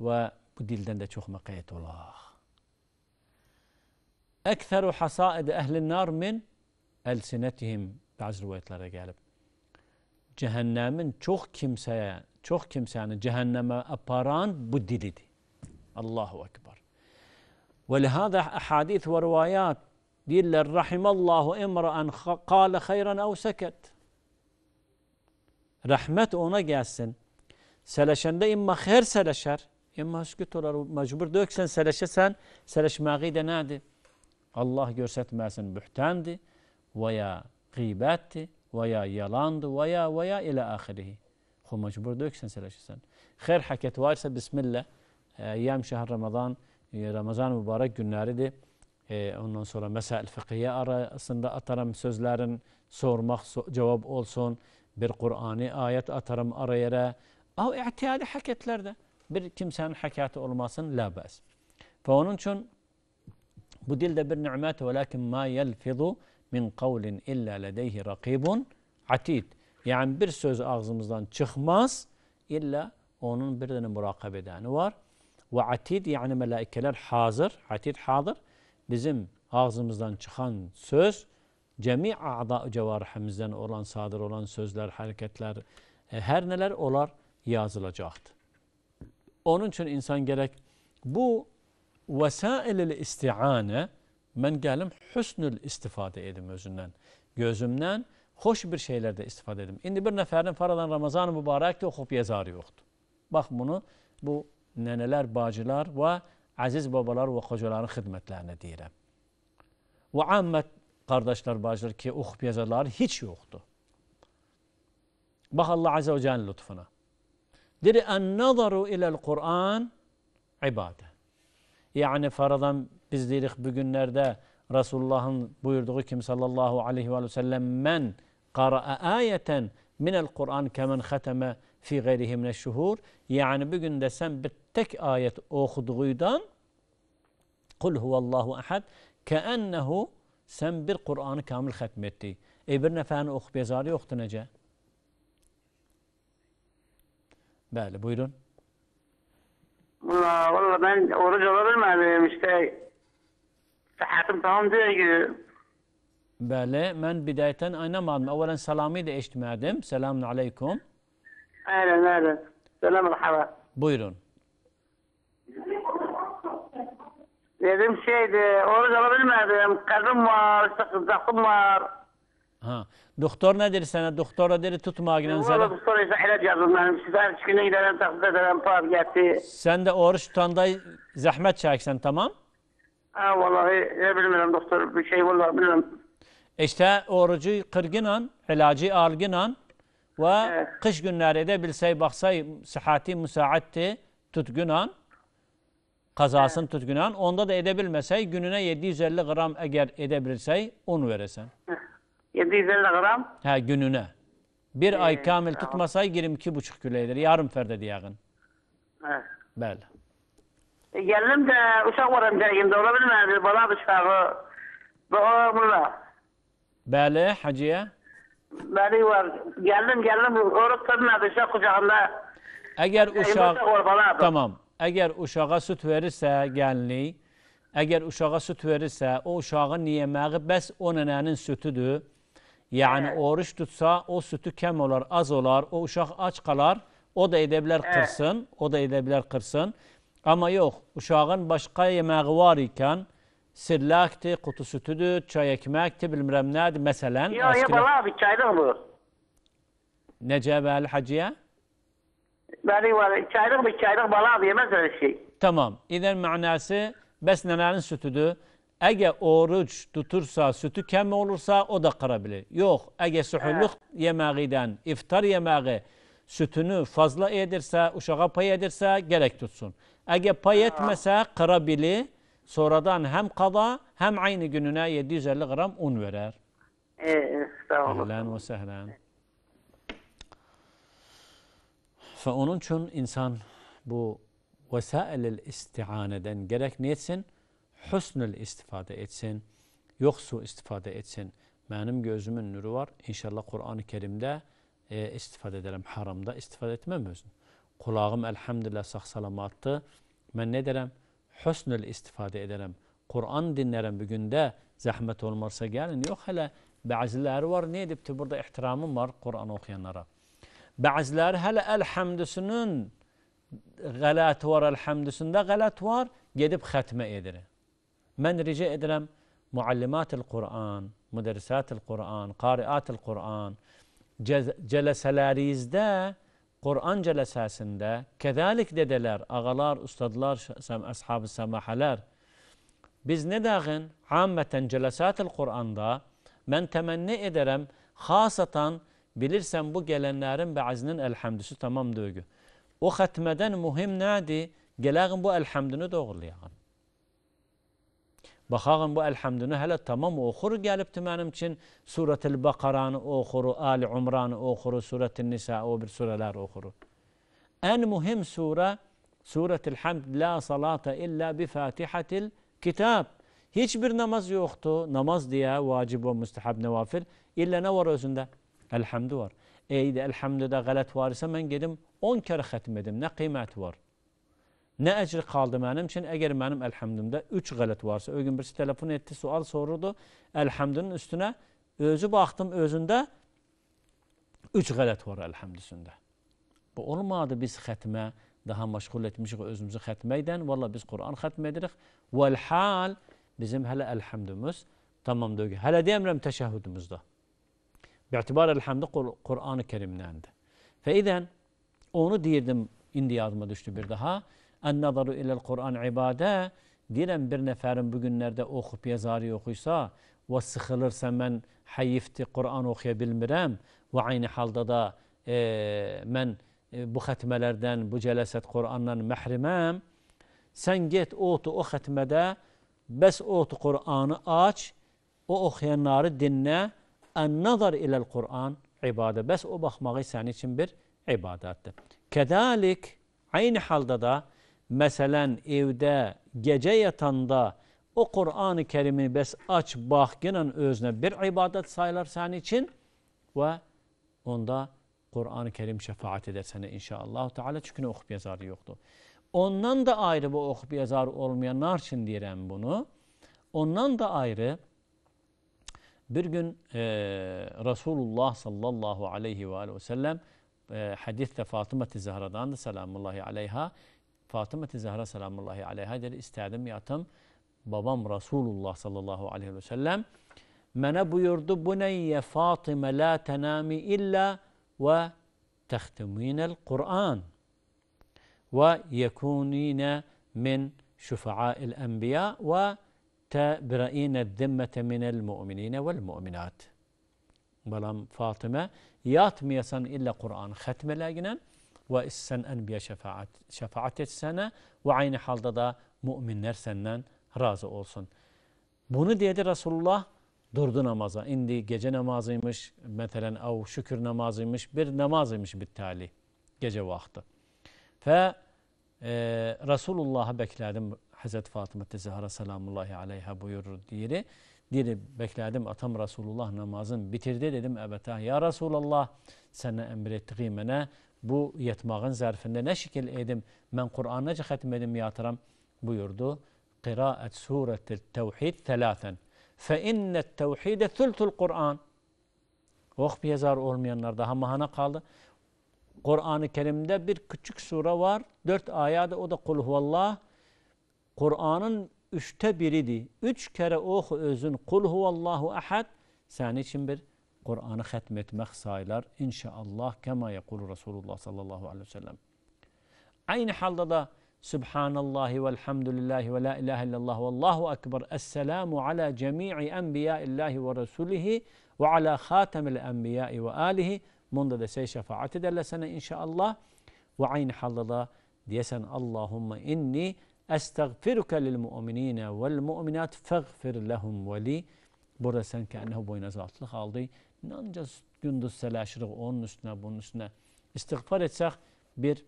Ve bu dilden de çok makayet ola. Ekseru hasaid ehlin nar min elsinetihim. Bazı rivayetlerde gelip cehennemin çok kimseye, çok kimseyi cehenneme aparan bu dilidir. Allahu Ekber. Ve lehâzâ hadis ve rivayat diller rahimallahu imra'an kâle hayran ev seket. Rahmet ona gelsin. Seleşende imma her seleşer. İmma hüsküt olur, Mecbur döksen seleşesen seleşmeği de nedir? Allah görsetmesin bühtendi veya gıybetti veya yalandı veya veya ile ahirihi. Hu mecbur döksen seleşirsen. Her hareket varsa bismillah. Eyyam şehir Ramazan, e, Ramazan mübarek günleridir. E, ondan sonra mesail fıkhiye arasında atarım sözlerin sormak so cevap olsun. Bir Kur'an'ı ayet atarım araya. Av ihtiyadi hareketlerde. Bir kimsenin hakikati olmasın la bas. Fe onun için bu dilde bir nimet ve lakin ma yelfizu min kavlin illa ledeyhi rakibun atid. Yani bir söz ağzımızdan çıkmaz illa onun bir tane murakabe edeni var. Ve atid yani melaikeler hazır. Atid hazır. Bizim ağzımızdan çıkan söz cemi a'da cevarihimizden olan sadır olan sözler, hareketler e, her neler olar yazılacaktı. Onun için insan gerek bu vesail-i isti'ane Men gelim hüsnül istifade edim özünden. Gözümden hoş bir şeylerde istifade edim. Şimdi bir neferin faradan Ramazanı ı Mübarek de yazarı yoktu. Bak bunu bu neneler, bacılar ve aziz babalar ve kocaların hizmetlerine deyirəm. Ve ammet kardeşler, bacılar ki okup yazarları hiç yoktu. Bak Allah Azze ve Celle'nin lütfuna. Diri en nazaru ilel Kur'an ibadet. Yəni, faradan biz deyirik, bu günlərdə Rasulullahın buyurduğu kimi sallallahu aleyhi və səlləm mən qara'a ayətən minəl Qur'an kəmən xətəmə fi qeyrihi minəşşuhur. Yəni, bu gündə sən bir tək ayət oxuduğudan Qul huvallahu əhəd kəənnəhu sən bir Qur'anı kamil xətm etdi. E, bir nəfənin oxub yazarı yoxdur necə? Bəli, buyurun. Valla, valla ben oruç alabilmedim işte. Sıhhatim tamam diye gidiyorum. Bəli, mən bidayətən aynamadım. Əvvələn salamı da eşitmədim. Selamun aleykum. Aynen, aynen. Selam merhaba. Buyurun. Dedim şeydi, oruç alabilmedim. Kızım var, işte kızakım var. Ha. Doktor ne der sana? Doktora der tut magnen sana. Doktor ise ilaç yazdım benim. Size her çıkına giderim taklit ederim pahab Sen de oruç tutanda zahmet çeksen tamam? Ha vallahi ne bilmiyorum doktor bir şey vallahi bilmiyorum. İşte orucu kırgınan, ilacı algınan ve evet. kış günleri de bilsey baksay sıhhati müsaatti tutgunan kazasını evet. tutgunan onda da edebilmesey gününe 750 gram eğer edebilirsey un veresen. Evet. 750 gram. Ha gününe. Bir ee, ay kamil tamam. tutmasay buçuk kiloydur. Yarım ferde diyağın. Evet. Bəli. E, gəldim də uşaq var əmcəyimdə, ola bilmədi, bala uşağı. Oğla. Beli Hacıya. Bəli var. Geldim gəldim, oruq tutmadı işte qucağında. Eğer uşaq, tamam, Eğer uşağa süt verirse gəlinlik, Eğer uşağa süt verirse o uşağın yeməyi bəs o nənənin sütüdür. Yani evet. oruç tutsa o sütü kem olar, az olar, o uşak aç kalar, o da edebilir evet. kırsın, o da edebilir kırsın. Ama yok, uşağın başka yemeği var iken, sirlakti, kutu sütüdü, çay ekmekti, bilmem neydi, mesela. Yok, askere... yapalım abi, çaydan mı? Nece bel hacıya? Beni var, çaydan mı, çaydan bala abi, yemez öyle şey. Tamam, İden manası besnelerin sütüdü. Ege oruç tutursa sütü kem olursa o da kırabilir. Yok ege suhulluk yemeğinden iftar yemeği sütünü fazla edirse, uşağa pay edirse gerek tutsun. Ege pay etmese kırabilir. Sonradan hem kaza, hem aynı gününe 750 gram un verer. Ee, sağ olun. Ehlen ve sehlen. Fe onun için insan bu vesail-i istianeden gerek ne hüsnül istifadə etsin, yoxsul istifadə etsin. Mənim gözümün nuru var. İnşallah Qur'an-ı Kerimdə e, istifadə edərəm. Haramda istifadə etməm özüm. Qulağım əlhamdülillah sağ-salamatdır. Mən nə edərəm? Hüsnül istifadə edərəm. Qur'an dinlərəm bu gündə zəhmət olmarsa gəlin. Yox hələ bəziləri var. Nə edibdir? Burada ehtiramım var Qur'an oxuyanlara. Bəziləri hələ əlhamdüsünün qələt var, əlhamdüsündə qələt var, gedib xətmə edir. Men rica edilen muallimatil Kur'an, müderrisatil Kur'an, kariatil Kur'an, celeselerinizde, Kur'an celesesinde, kezalik dedeler, ağalar, ustadlar, ashab-ı semahalar, biz ne dağın ammeten celesatil Kur'an'da men temenni ederim hasatan bilirsen bu gelenlerin bazının elhamdüsü tamam dögü. O hatmeden muhim nadi geleğin bu elhamdını doğrulayağın. بخاغم بو الحمد لله هلا تمام اخر قال ابتمانم چن سوره البقره اخر ال عمران اخر سوره النساء او بسوره لار اخر ان مهم سوره سوره الحمد لا صلاه الا بفاتحه الكتاب هيچ بر نماز يوختو نماز ديا واجب ومستحب نوافل الا نور ازندا الحمد اي ايد الحمد ده غلط وارسه من گدم 10 كره ختمدم نه قيمت وار Nə əcri qaldı mənim üçün? Əgər mənim əlhəmdimdə 3 qələt varsa, o gün birisi telefon etdi, sual soruldu. Əlhəmdinin üstünə özü baxdım özündə 3 qələt var əlhəmdisində. Bu olmadı biz xətmə daha məşğul etmişik özümüzü xətməkdən. Valla biz Quran xətm edirik. Vəlhal bizim hələ əlhəmdimiz tamam deyil. Hələ deyəmirəm təşəhhüdümüzdə. Bə'tibar əlhəmdi Qur'an-ı Kerimdəndir. Fəidən onu deyirdim, indi yadıma düşdü bir daha. en nazaru ilel Kur'an ibade diyelim bir neferin bugünlerde okup yazarı okuysa ve sıkılırsa ben hayifti Kur'an okuyabilmirem ve aynı halde da e, men e, bu hatmelerden, bu celeset Kur'an'dan mehremem. Sen git otu o hatmede, bes otu Kur'an'ı aç, o okuyanları dinle, en nazar ilel Kur'an ibadet. Bes o bakmağı senin için bir ibadettir. Kedalik aynı halde da Meselen evde gece yatanda o Kur'an-ı Kerim'i bes aç bak yine özüne bir ibadet sayılar senin için ve onda Kur'an-ı Kerim şefaat eder sana inşallah. Teala çünkü okup yazarı yoktu. Ondan da ayrı bu okup yazarı olmayanlar için diyorum bunu. Ondan da ayrı bir gün e, Resulullah sallallahu aleyhi ve, aleyhi ve sellem e, hadiste Fatıma-i Zahra'dan da selamullahi aleyha فاطمة الزهرة سلام الله عليها هذا الاستاذم ياتم بابام رسول الله صلى الله عليه وسلم من أبو يرد بني فاطمة لا تنامي إلا وتختمين القرآن ويكونين من شفعاء الأنبياء وتبرئين الذمة من المؤمنين والمؤمنات بلام فاطمة ياتم يسن إلا قرآن ختم لاجنا ve sen enbiya şefaat, şefaat etsene ve aynı halde da müminler senden razı olsun. Bunu dedi Resulullah durdu namaza. İndi gece namazıymış, mesela av şükür namazıymış, bir namazıymış bir tali gece vakti. Fe e, Resulullah'ı bekledim. Hazreti Fatıma Zahra salamullahi aleyha buyurur diri. Diri bekledim atam Resulullah namazın bitirdi dedim ebeta ya Resulallah sana emrettiği mene bu yetmağın zarfında ne şekil edim, ben Kur'an nece hatmedim yatıram buyurdu. Kıraat suretil tevhid thelâthen. Fe innet tevhide thültül Kur'an. Oh bir yazar olmayanlar daha mahana kaldı. Kur'an-ı Kerim'de bir küçük sure var. Dört ayadı o da kul huvallah. Kur'an'ın üçte biriydi. Üç kere oku özün kul huvallahu ahad. Senin için bir Kur'an'ı hatmetmek sayılar inşallah kema yekulu Resulullah sallallahu aleyhi ve sellem. Aynı halde da Subhanallahi velhamdülillahi ve la ilahe illallah ve allahu ekber. Esselamu ala cemi'i enbiya illahi ve resulihi ve ala khatemil enbiyai ve alihi. Bunda da şey şefaat ederler sana inşallah. Ve aynı halde da diyesen Allahümme inni estağfiruke lil mu'minine vel mu'minat feğfir lehum ve li. Burada sen kendine boyuna zatlık aldı. İnancaz gündüz sələşirik onun üstünə, bunun üstünə. İstiğfar etsək bir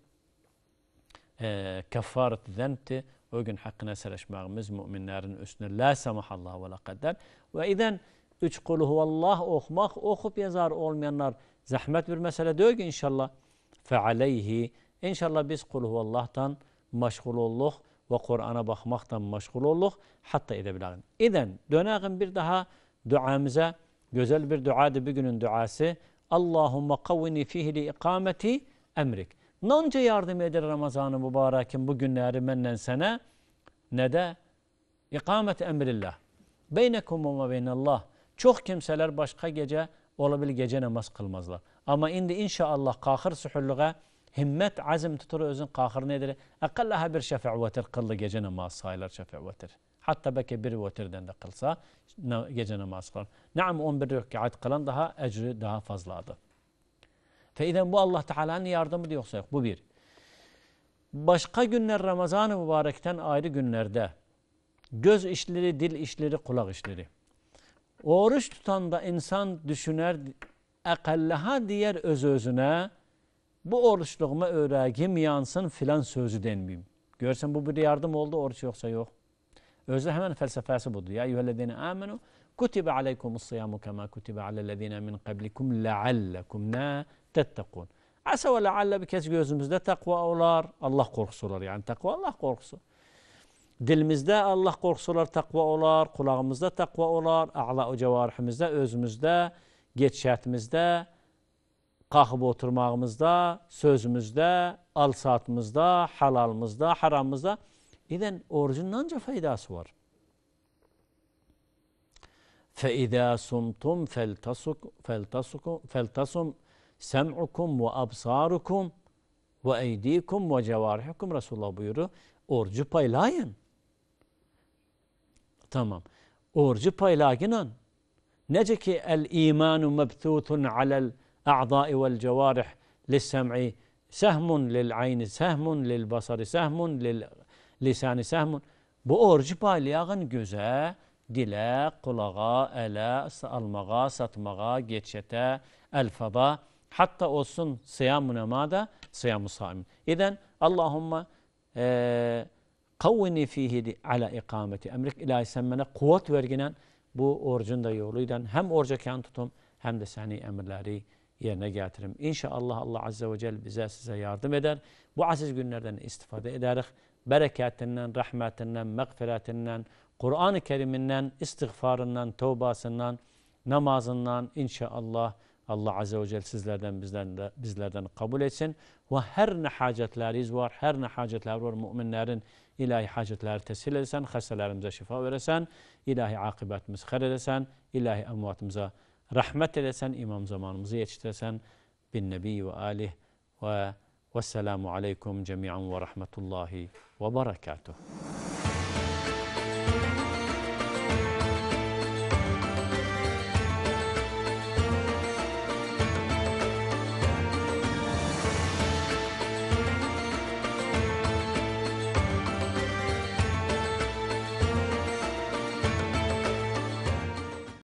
e, kəffarət zəmdir. O gün haqqına sələşməyimiz müminlərin üstünə lə səmahallah və la qədər. Və idən üç qulu huvallah oxumaq, oxub yazar olmayanlar zəhmət bir məsələ deyil ki, inşallah. Fəaleyhi. İnşallah biz qulu huvallahdan məşğul olduq və Qur'ana baxmaqdan məşğul olduq. Hatta edə bilərik. İdən dönəğin bir daha duamıza. Güzel bir duadı bir günün duası. Allahümme kavvini fihi li ikameti emrik. Nanca yardım eder Ramazan-ı Mübarek'in bu günleri menden sene ne de ikamet emrillah. Beynekum ve beynallah. Çok kimseler başka gece olabilir gece namaz kılmazlar. Ama indi inşallah kahır suhulluğa himmet azim tutur özün kahır nedir? Akallaha bir şefaattir kıllı gece namaz sayılır şefaattir. Hatta belki bir vetirden de kılsa gece namaz kılan. Naam 11 rekat kılan daha ecri daha fazladır. Feyden bu Allah Teala'nın yardımı yoksa yok. Bu bir. Başka günler Ramazan-ı Mübarek'ten ayrı günlerde göz işleri, dil işleri, kulak işleri. Oruç tutan da insan düşüner, akallaha diğer öz özüne bu oruçluğuma öğregim yansın filan sözü denmeyeyim. Görsen bu bir yardım oldu, oruç yoksa yok. Özü hemen felsefesi budur. Ya eyyühellezine amenu kutibe aleykumus siyamu kema kutibe alellezine min qablikum leallekum la tettekun. Asa ve lealle bir kez gözümüzde takva olar. Allah korkusu olar yani takva Allah korkusu. Dilimizde Allah korkusu olar, takva olar. Kulağımızda takva olar. A'la-u cevarihimizde, özümüzde, geçişatimizde, kalkıp oturmağımızda, sözümüzde, al saatimizde, halalımızda, haramımızda إذن أورجنانجا فايداس ور فإذا صمتم فلتصق فلتصق فلتصم سمعكم وأبصاركم وأيديكم وجوارحكم رسول الله بيرو أورجو لاين تمام أورجو لاين نجك الإيمان مبثوث على الأعضاء والجوارح للسمع سهم للعين سهم للبصر سهم لل lisan-ı sehmun. Bu orucu baliyağın göze, dilə, qulağa, ələ, almağa, satmağa, geçətə, əlfaba, hatta olsun siyam-ı nemada, siyam-ı saimin. İdən Allahumma e, kavvini fihi ala ikameti emrik ilahi sen bana kuvvet verginen bu orucun da yoluydan hem oruca kan tutum hem de seni emirleri yerine getirim. İnşallah Allah Azze ve Celle bize size yardım eder. Bu aziz günlerden istifade ederek bereketinden, rahmetinden, mağfiretinden, Kur'an-ı Kerim'inden, istiğfarından, tövbasından, namazından inşallah Allah Azze ve Celle sizlerden bizlerden, de, bizlerden kabul etsin. Ve her ne hacetleriz var, her ne hacetler var müminlerin ilahi hacetleri tesir etsen, hastalarımıza şifa veresen, ilahi akıbetimizi hayır edesen, ilahi emvatımıza rahmet edesen, imam zamanımızı yetiştiresen, bin nebi ve alih ve vesselamu aleykum cemiyan ve rahmetullahi وبركاته